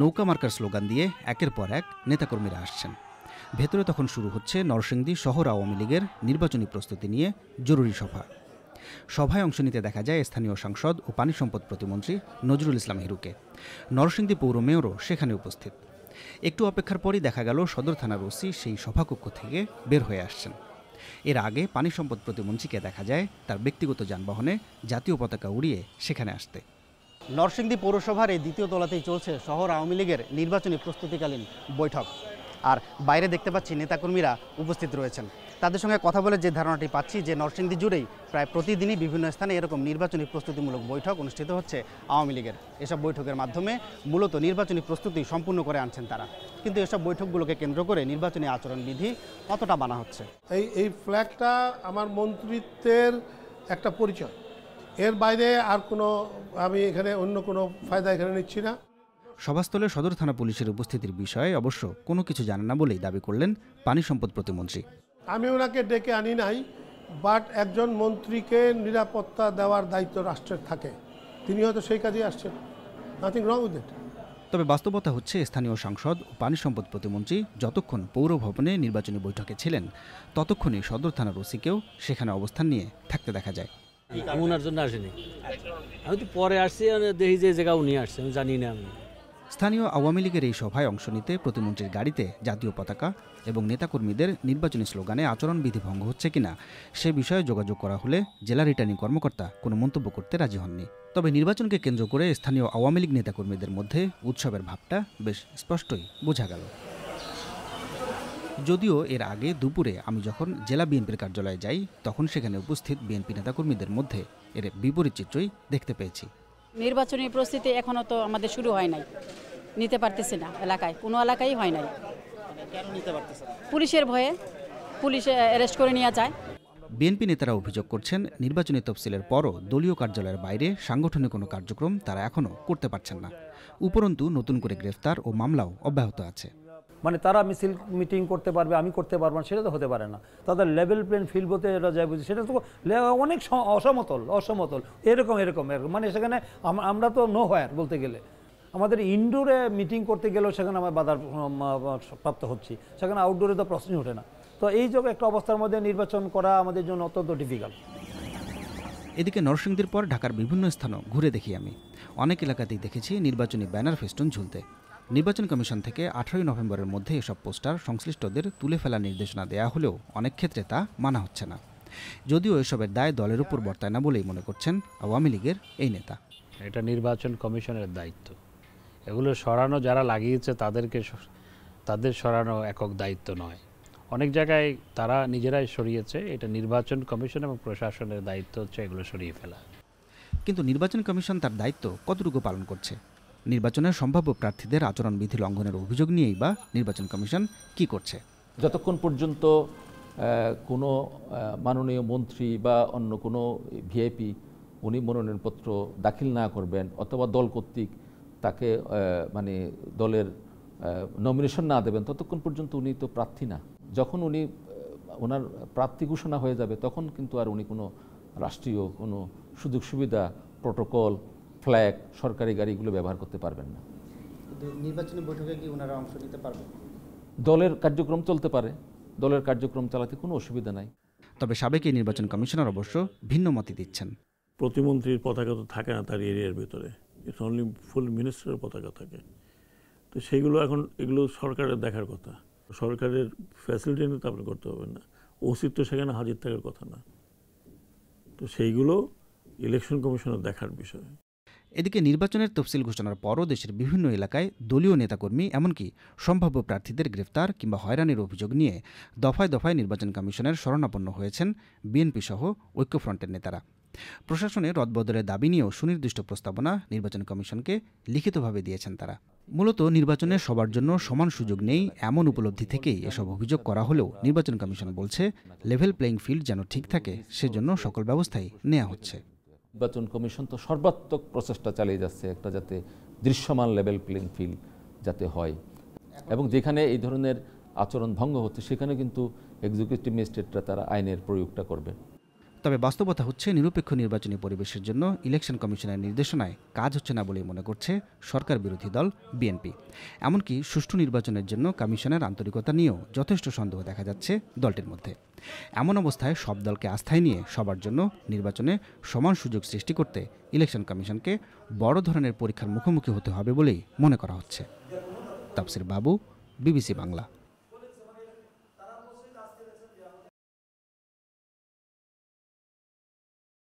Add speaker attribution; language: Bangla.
Speaker 1: নৌকা মার্কার স্লোগান দিয়ে একের পর এক নেতাকর্মীরা আসছেন ভেতরে তখন শুরু হচ্ছে নরসিংদী শহর আওয়ামী লীগের নির্বাচনী প্রস্তুতি নিয়ে জরুরি সভা সভায় অংশ নিতে দেখা যায় স্থানীয় সাংসদ ও পানি সম্পদ প্রতিমন্ত্রী নজরুল ইসলাম হিরুকে নরসিংদী পৌর মেয়রও সেখানে উপস্থিত একটু অপেক্ষার পরই দেখা গেল সদর থানার ওসি সেই সভাকক্ষ থেকে বের হয়ে আসছেন এর আগে পানি সম্পদ প্রতিমন্ত্রীকে দেখা যায় তার ব্যক্তিগত যানবাহনে জাতীয় পতাকা উড়িয়ে সেখানে আসতে নরসিংদী পৌরসভার এই দ্বিতীয় তলাতেই চলছে শহর আওয়ামী লীগের নির্বাচনী প্রস্তুতিকালীন বৈঠক আর বাইরে দেখতে পাচ্ছি নেতাকর্মীরা উপস্থিত রয়েছেন তাদের সঙ্গে কথা বলে যে ধারণাটি পাচ্ছি যে নরসিংদী জুড়েই প্রায় প্রতিদিনই বিভিন্ন স্থানে এরকম নির্বাচনী প্রস্তুতিমূলক বৈঠক অনুষ্ঠিত হচ্ছে আওয়ামী লীগের এসব বৈঠকের মাধ্যমে মূলত নির্বাচনী প্রস্তুতি সম্পূর্ণ করে আনছেন তারা কিন্তু এসব বৈঠকগুলোকে কেন্দ্র করে নির্বাচনী আচরণবিধি কতটা মানা হচ্ছে এই এই ফ্ল্যাগটা আমার মন্ত্রিত্বের একটা পরিচয় এর বাইরে আর কোনো আমি এখানে অন্য কোনো ফায়দা এখানে নিচ্ছি না সভাস্থলে সদর থানা পুলিশের উপস্থিতির বিষয়ে অবশ্য কোনো কিছু জানে না বলেই দাবি করলেন পানি সম্পদ প্রতিমন্ত্রী আমি ওনাকে ডেকে আনি নাই বাট একজন মন্ত্রীকে নিরাপত্তা দেওয়ার দায়িত্ব রাষ্ট্রের থাকে তিনি হয়তো সেই কাজেই আসছেন নাথিং রং উইথ ইট তবে বাস্তবতা হচ্ছে স্থানীয় সাংসদ ও পানি সম্পদ প্রতিমন্ত্রী যতক্ষণ পৌর ভবনে নির্বাচনী বৈঠকে ছিলেন ততক্ষণই সদর থানার ওসিকেও সেখানে অবস্থান নিয়ে থাকতে দেখা যায় উনার জন্য আসেনি আমি তো পরে আসছি দেখি যে জায়গা উনি আসছে আমি জানি না আমি স্থানীয় আওয়ামী লীগের এই সভায় অংশ নিতে প্রতিমন্ত্রীর গাড়িতে জাতীয় পতাকা এবং নেতাকর্মীদের নির্বাচনী স্লোগানে আচরণবিধি ভঙ্গ হচ্ছে কিনা সে বিষয়ে যোগাযোগ করা হলে জেলা রিটার্নিং কর্মকর্তা কোনো মন্তব্য করতে রাজি হননি তবে নির্বাচনকে কেন্দ্র করে স্থানীয় আওয়ামী লীগ নেতাকর্মীদের মধ্যে উৎসবের ভাবটা বেশ স্পষ্টই বোঝা গেল যদিও এর আগে দুপুরে আমি যখন জেলা বিএনপির কার্যালয়ে যাই তখন সেখানে উপস্থিত বিএনপি নেতাকর্মীদের মধ্যে এর বিপরীত চিত্রই দেখতে পেয়েছি নির্বাচনী প্রস্তুতি এখনও তো আমাদের শুরু হয় নাই নিতে পারতেছি না এলাকায় কোনো এলাকায় হয় নাই পুলিশের ভয়ে পুলিশ অ্যারেস্ট করে নিয়ে যায় বিএনপি নেতারা অভিযোগ করছেন নির্বাচনী তফসিলের পরও দলীয় কার্যালয়ের বাইরে সাংগঠনিক কোনো কার্যক্রম তারা এখনও করতে পারছেন না উপরন্তু নতুন করে গ্রেফতার ও মামলাও অব্যাহত আছে মানে তারা মিছিল মিটিং করতে পারবে আমি করতে পারবো না সেটা তো হতে পারে না তাদের লেভেল প্লেন ফিল বলতে এটা যায় বুঝি সেটা তো অনেক অসমতল অসমতল এরকম এরকম এরকম মানে সেখানে আমরা তো নো হয়ার বলতে গেলে আমাদের ইনডোরে মিটিং করতে গেলেও সেখানে আমরা বাধার প্রাপ্ত হচ্ছি সেখানে আউটডোরে তো প্রশ্নই ওঠে না তো এই যোগ একটা অবস্থার মধ্যে নির্বাচন করা আমাদের জন্য অত্যন্ত ডিফিকাল্ট এদিকে নরসিংদীর পর ঢাকার বিভিন্ন স্থানও ঘুরে দেখি আমি অনেক এলাকাতেই দেখেছি নির্বাচনী ব্যানার ফেস্টুন ঝুলতে নির্বাচন কমিশন থেকে আঠারোই নভেম্বরের মধ্যে এসব পোস্টার সংশ্লিষ্টদের তুলে ফেলার নির্দেশনা দেয়া হলেও অনেক ক্ষেত্রে তা মানা হচ্ছে না যদিও এসবের দায় দলের উপর বর্তায় না বলেই মনে করছেন আওয়ামী লীগের এই নেতা এটা নির্বাচন কমিশনের দায়িত্ব এগুলো সরানো যারা লাগিয়েছে তাদেরকে তাদের সরানো একক দায়িত্ব নয় অনেক জায়গায় তারা নিজেরাই সরিয়েছে এটা নির্বাচন কমিশন এবং প্রশাসনের দায়িত্ব হচ্ছে এগুলো সরিয়ে ফেলা কিন্তু নির্বাচন কমিশন তার দায়িত্ব কতটুকু পালন করছে নির্বাচনের সম্ভাব্য প্রার্থীদের আচরণবিধি লঙ্ঘনের অভিযোগ নিয়েই বা নির্বাচন কমিশন কি করছে যতক্ষণ পর্যন্ত কোনো মাননীয় মন্ত্রী বা অন্য কোনো ভিআইপি উনি মনোনয়নপত্র দাখিল না করবেন অথবা দল কর্তৃক তাকে মানে দলের নমিনেশন না দেবেন ততক্ষণ পর্যন্ত উনি তো প্রার্থী না যখন উনি ওনার প্রার্থী ঘোষণা হয়ে যাবে তখন কিন্তু আর উনি কোনো রাষ্ট্রীয় কোনো সুযোগ সুবিধা প্রোটোকল ফ্ল্যাগ সরকারি গাড়িগুলো ব্যবহার করতে পারবেন না নির্বাচনী বৈঠকে কি ওনারা অংশ নিতে পারবেন দলের কার্যক্রম চলতে পারে দলের কার্যক্রম চালাতে কোনো অসুবিধা নাই তবে সাবেক নির্বাচন কমিশনার অবশ্য ভিন্ন মতে দিচ্ছেন প্রতিমন্ত্রীর পতাকা তো থাকে না তার এরিয়ার ভিতরে ইটস অনলি ফুল মিনিস্টারের পতাকা থাকে তো সেইগুলো এখন এগুলো সরকারের দেখার কথা সরকারের ফ্যাসিলিটি নিয়ে তো আপনি করতে পারবেন না অস্তিত্ব তো সেখানে হাজির থাকার কথা না তো সেইগুলো ইলেকশন কমিশনের দেখার বিষয় এদিকে নির্বাচনের তফসিল ঘোষণার পরও দেশের বিভিন্ন এলাকায় দলীয় নেতাকর্মী এমনকি সম্ভাব্য প্রার্থীদের গ্রেফতার কিংবা হয়রানির অভিযোগ নিয়ে দফায় দফায় নির্বাচন কমিশনের শরণাপন্ন হয়েছেন বিএনপি সহ ঐক্যফ্রন্টের নেতারা প্রশাসনে রদবদলের দাবি নিয়েও সুনির্দিষ্ট প্রস্তাবনা নির্বাচন কমিশনকে লিখিতভাবে দিয়েছেন তারা মূলত নির্বাচনে সবার জন্য সমান সুযোগ নেই এমন উপলব্ধি থেকেই এসব অভিযোগ করা হলেও নির্বাচন কমিশন বলছে লেভেল প্লেয়িং ফিল্ড যেন ঠিক থাকে সেজন্য সকল ব্যবস্থাই নেওয়া হচ্ছে নির্বাচন কমিশন তো সর্বাত্মক প্রচেষ্টা চালিয়ে যাচ্ছে একটা যাতে দৃশ্যমান লেভেল প্লেইং ফিল্ড যাতে হয় এবং যেখানে এই ধরনের আচরণ ভঙ্গ হচ্ছে সেখানে কিন্তু এক্সিকিউটিভ ম্যাজিস্ট্রেটরা তারা আইনের প্রয়োগটা করবে তবে বাস্তবতা হচ্ছে নিরপেক্ষ নির্বাচনী পরিবেশের জন্য ইলেকশন কমিশনের নির্দেশনায় কাজ হচ্ছে না বলেই মনে করছে সরকার বিরোধী দল বিএনপি এমনকি সুষ্ঠু নির্বাচনের জন্য কমিশনের আন্তরিকতা নিয়েও যথেষ্ট সন্দেহ দেখা যাচ্ছে দলটির মধ্যে এমন অবস্থায় সব দলকে আস্থায় নিয়ে সবার জন্য নির্বাচনে সমান সুযোগ সৃষ্টি করতে ইলেকশন কমিশনকে বড় ধরনের পরীক্ষার মুখোমুখি হতে হবে বলেই মনে করা হচ্ছে তাপসির বাবু বিবিসি বাংলা